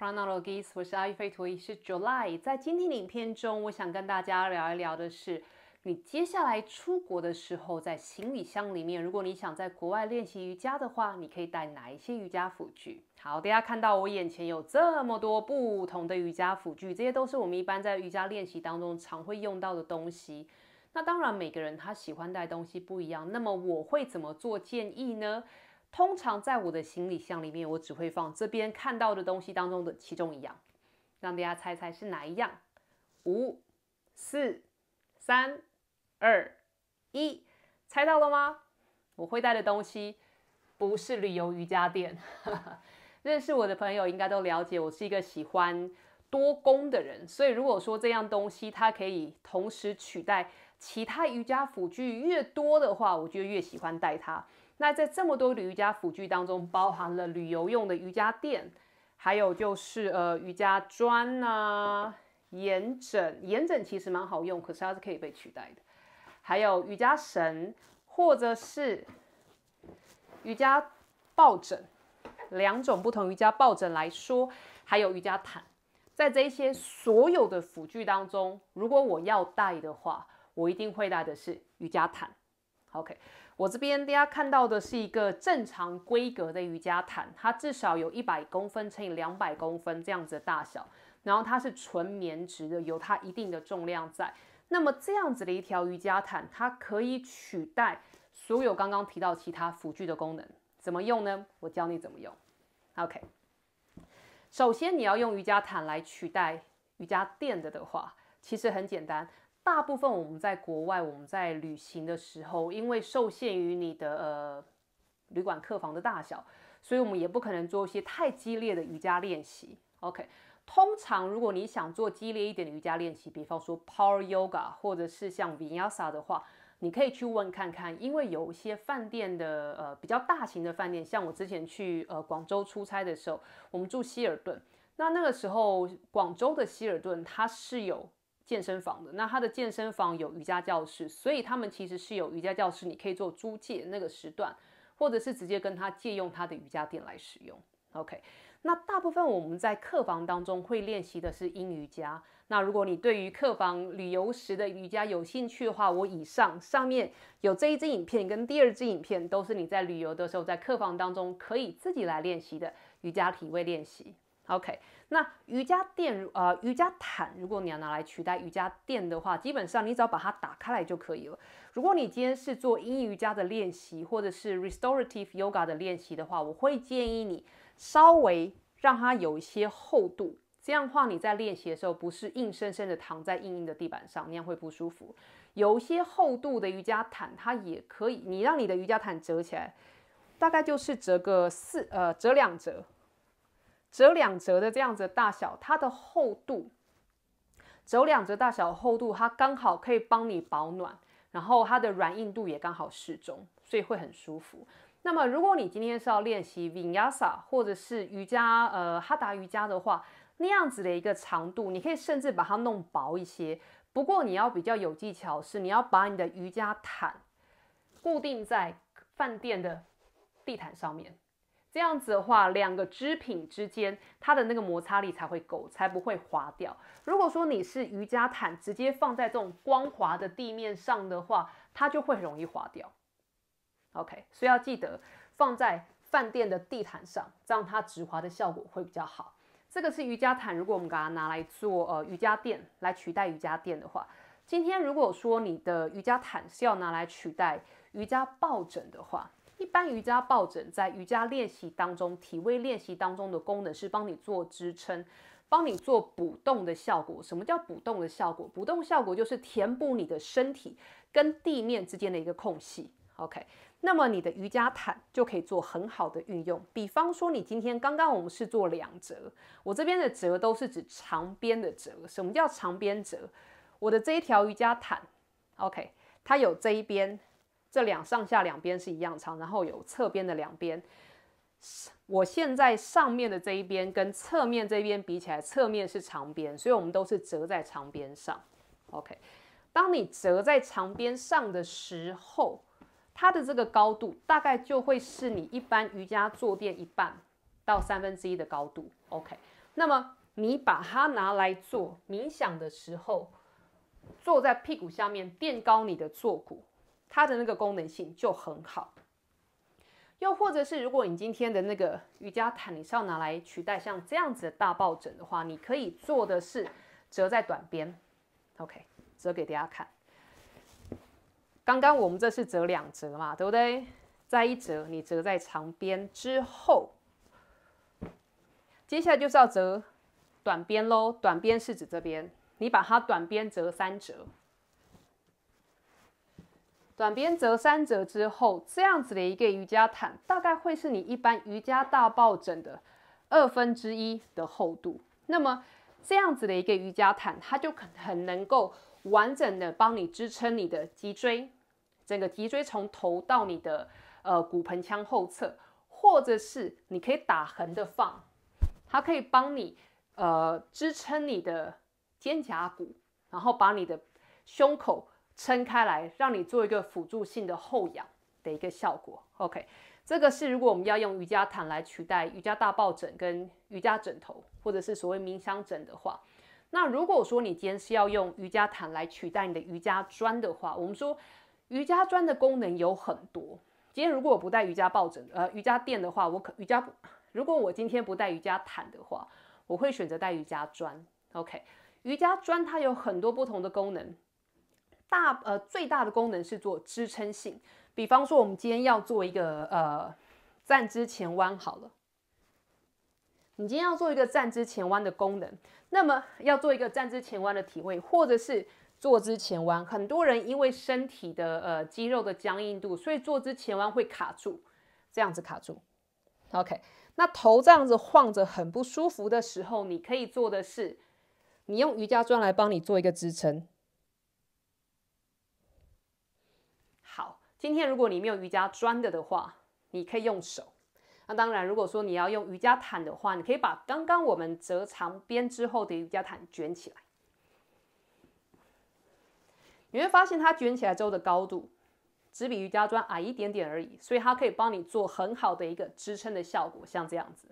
r a n a l o g i e s 我是阿菲飞陀，是 July。在今天影片中，我想跟大家聊一聊的是，你接下来出国的时候，在行李箱里面，如果你想在国外练习瑜伽的话，你可以带哪一些瑜伽辅具？好，大家看到我眼前有这么多不同的瑜伽辅具，这些都是我们一般在瑜伽练习当中常会用到的东西。那当然，每个人他喜欢带东西不一样，那么我会怎么做建议呢？通常在我的行李箱里面，我只会放这边看到的东西当中的其中一样，让大家猜猜是哪一样。五、四、三、二、一，猜到了吗？我会带的东西不是旅游瑜伽垫。认识我的朋友应该都了解，我是一个喜欢多功的人，所以如果说这样东西它可以同时取代其他瑜伽辅具越多的话，我就越喜欢带它。那在这么多瑜伽辅具当中，包含了旅游用的瑜伽垫，还有就是呃瑜伽砖啊、眼枕、眼枕其实蛮好用，可是它是可以被取代的。还有瑜伽绳，或者是瑜伽抱枕，两种不同瑜伽抱枕来说，还有瑜伽毯。在这些所有的辅具当中，如果我要带的话，我一定会带的是瑜伽毯。OK。我这边大家看到的是一个正常规格的瑜伽毯，它至少有一百公分乘以两百公分这样子的大小，然后它是纯棉质的，有它一定的重量在。那么这样子的一条瑜伽毯，它可以取代所有刚刚提到其他辅具的功能。怎么用呢？我教你怎么用。OK，首先你要用瑜伽毯来取代瑜伽垫的的话，其实很简单。大部分我们在国外，我们在旅行的时候，因为受限于你的呃旅馆客房的大小，所以我们也不可能做一些太激烈的瑜伽练习。OK，通常如果你想做激烈一点的瑜伽练习，比方说 Power Yoga 或者是像 Vinyasa 的话，你可以去问看看，因为有一些饭店的呃比较大型的饭店，像我之前去呃广州出差的时候，我们住希尔顿，那那个时候广州的希尔顿它是有。健身房的那他的健身房有瑜伽教室，所以他们其实是有瑜伽教室，你可以做租借那个时段，或者是直接跟他借用他的瑜伽垫来使用。OK，那大部分我们在客房当中会练习的是阴瑜伽。那如果你对于客房旅游时的瑜伽有兴趣的话，我以上上面有这一支影片跟第二支影片，都是你在旅游的时候在客房当中可以自己来练习的瑜伽体位练习。OK，那瑜伽垫呃瑜伽毯，如果你要拿来取代瑜伽垫的话，基本上你只要把它打开来就可以了。如果你今天是做阴瑜伽的练习或者是 restorative yoga 的练习的话，我会建议你稍微让它有一些厚度，这样的话你在练习的时候不是硬生生的躺在硬硬的地板上，那样会不舒服。有一些厚度的瑜伽毯它也可以，你让你的瑜伽毯折起来，大概就是折个四呃折两折。折两折的这样子大小，它的厚度，折两折大小厚度，它刚好可以帮你保暖，然后它的软硬度也刚好适中，所以会很舒服。那么如果你今天是要练习 Vinyasa 或者是瑜伽，呃，哈达瑜伽的话，那样子的一个长度，你可以甚至把它弄薄一些。不过你要比较有技巧，是你要把你的瑜伽毯固定在饭店的地毯上面。这样子的话，两个织品之间它的那个摩擦力才会够，才不会滑掉。如果说你是瑜伽毯直接放在这种光滑的地面上的话，它就会容易滑掉。OK，所以要记得放在饭店的地毯上，这样它止滑的效果会比较好。这个是瑜伽毯，如果我们把它拿来做呃瑜伽垫来取代瑜伽垫的话，今天如果说你的瑜伽毯是要拿来取代瑜伽抱枕的话。一般瑜伽抱枕在瑜伽练习当中、体位练习当中的功能是帮你做支撑，帮你做补动的效果。什么叫补动的效果？补动效果就是填补你的身体跟地面之间的一个空隙。OK，那么你的瑜伽毯就可以做很好的运用。比方说，你今天刚刚我们是做两折，我这边的折都是指长边的折。什么叫长边折？我的这一条瑜伽毯，OK，它有这一边。这两上下两边是一样长，然后有侧边的两边。我现在上面的这一边跟侧面这边比起来，侧面是长边，所以我们都是折在长边上。OK，当你折在长边上的时候，它的这个高度大概就会是你一般瑜伽坐垫一半到三分之一的高度。OK，那么你把它拿来做冥想的时候，坐在屁股下面垫高你的坐骨。它的那个功能性就很好，又或者是如果你今天的那个瑜伽毯你是要拿来取代像这样子的大抱枕的话，你可以做的是折在短边，OK，折给大家看。刚刚我们这是折两折嘛，对不对？再一折，你折在长边之后，接下来就是要折短边喽。短边是指这边，你把它短边折三折。短边折三折之后，这样子的一个瑜伽毯大概会是你一般瑜伽大抱枕的二分之一的厚度。那么这样子的一个瑜伽毯，它就很能够完整的帮你支撑你的脊椎，整个脊椎从头到你的呃骨盆腔后侧，或者是你可以打横的放，它可以帮你呃支撑你的肩胛骨，然后把你的胸口。撑开来，让你做一个辅助性的后仰的一个效果。OK，这个是如果我们要用瑜伽毯来取代瑜伽大抱枕跟瑜伽枕头，或者是所谓冥想枕的话，那如果说你今天是要用瑜伽毯来取代你的瑜伽砖的话，我们说瑜伽砖的功能有很多。今天如果我不带瑜伽抱枕呃瑜伽垫的话，我可瑜伽如果我今天不带瑜伽毯的话，我会选择带瑜伽砖。OK，瑜伽砖它有很多不同的功能。大呃，最大的功能是做支撑性。比方说，我们今天要做一个呃站姿前弯好了。你今天要做一个站姿前弯的功能，那么要做一个站姿前弯的体位，或者是坐姿前弯。很多人因为身体的呃肌肉的僵硬度，所以坐姿前弯会卡住，这样子卡住。OK，那头这样子晃着很不舒服的时候，你可以做的是，你用瑜伽砖来帮你做一个支撑。今天如果你没有瑜伽砖的的话，你可以用手。那当然，如果说你要用瑜伽毯的话，你可以把刚刚我们折长边之后的瑜伽毯卷起来，你会发现它卷起来之后的高度只比瑜伽砖矮一点点而已，所以它可以帮你做很好的一个支撑的效果，像这样子。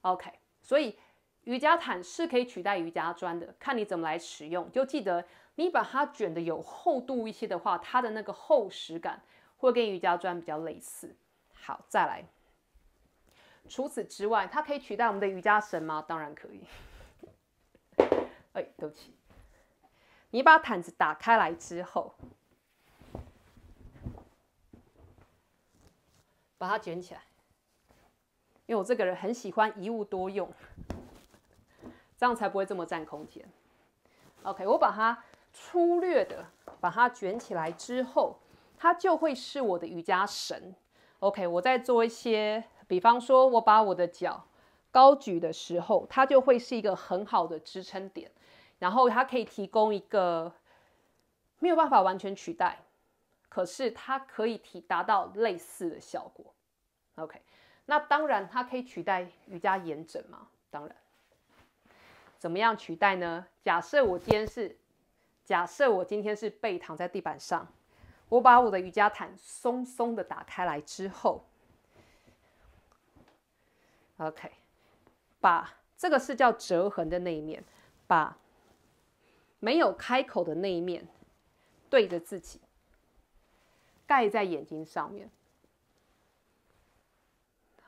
OK，所以。瑜伽毯是可以取代瑜伽砖的，看你怎么来使用。就记得你把它卷的有厚度一些的话，它的那个厚实感会跟瑜伽砖比较类似。好，再来。除此之外，它可以取代我们的瑜伽绳吗？当然可以。哎，不起。你把毯子打开来之后，把它卷起来。因为我这个人很喜欢一物多用。这样才不会这么占空间。OK，我把它粗略的把它卷起来之后，它就会是我的瑜伽绳。OK，我在做一些，比方说我把我的脚高举的时候，它就会是一个很好的支撑点，然后它可以提供一个没有办法完全取代，可是它可以提达到类似的效果。OK，那当然它可以取代瑜伽延展吗？当然。怎么样取代呢？假设我今天是，假设我今天是背躺在地板上，我把我的瑜伽毯松松的打开来之后，OK，把这个是叫折痕的那一面，把没有开口的那一面对着自己，盖在眼睛上面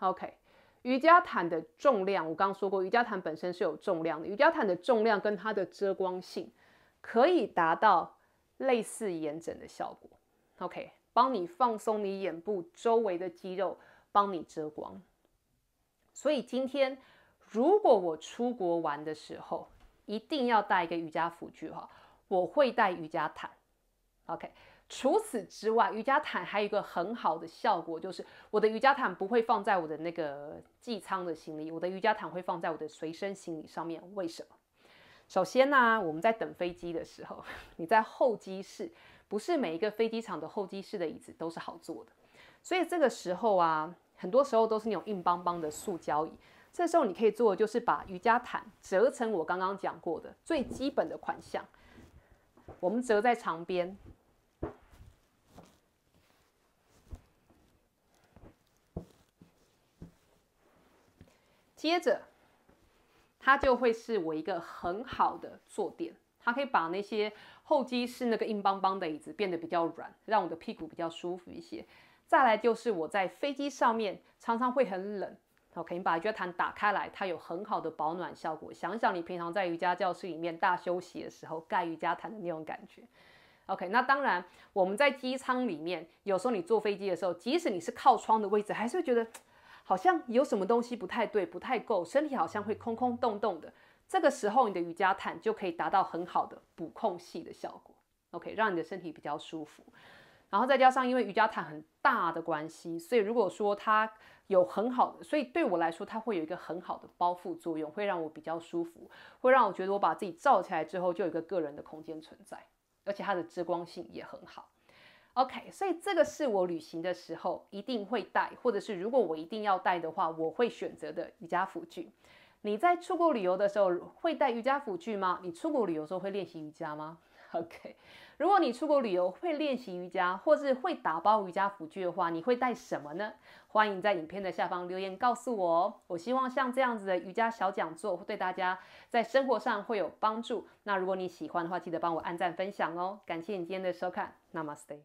，OK。瑜伽毯的重量，我刚刚说过，瑜伽毯本身是有重量的。瑜伽毯的重量跟它的遮光性，可以达到类似眼展的效果。OK，帮你放松你眼部周围的肌肉，帮你遮光。所以今天如果我出国玩的时候，一定要带一个瑜伽辅具哈，我会带瑜伽毯。OK。除此之外，瑜伽毯还有一个很好的效果，就是我的瑜伽毯不会放在我的那个寄舱的行李，我的瑜伽毯会放在我的随身行李上面。为什么？首先呢，我们在等飞机的时候，你在候机室，不是每一个飞机场的候机室的椅子都是好坐的，所以这个时候啊，很多时候都是那种硬邦邦的塑胶椅。这时候你可以做的就是把瑜伽毯折成我刚刚讲过的最基本的款项，我们折在长边。接着，它就会是我一个很好的坐垫，它可以把那些后机室那个硬邦邦的椅子变得比较软，让我的屁股比较舒服一些。再来就是我在飞机上面常常会很冷，OK，你把瑜伽毯打开来，它有很好的保暖效果。想想你平常在瑜伽教室里面大休息的时候盖瑜伽毯的那种感觉。OK，那当然我们在机舱里面，有时候你坐飞机的时候，即使你是靠窗的位置，还是会觉得。好像有什么东西不太对，不太够，身体好像会空空洞洞的。这个时候，你的瑜伽毯就可以达到很好的补空隙的效果。OK，让你的身体比较舒服。然后再加上因为瑜伽毯很大的关系，所以如果说它有很好，的，所以对我来说它会有一个很好的包覆作用，会让我比较舒服，会让我觉得我把自己罩起来之后，就有一个个人的空间存在，而且它的遮光性也很好。OK，所以这个是我旅行的时候一定会带，或者是如果我一定要带的话，我会选择的瑜伽辅具。你在出国旅游的时候会带瑜伽辅具吗？你出国旅游时候会练习瑜伽吗？OK，如果你出国旅游会练习瑜伽，或是会打包瑜伽辅具的话，你会带什么呢？欢迎在影片的下方留言告诉我。哦。我希望像这样子的瑜伽小讲座对大家在生活上会有帮助。那如果你喜欢的话，记得帮我按赞分享哦。感谢你今天的收看，Namaste。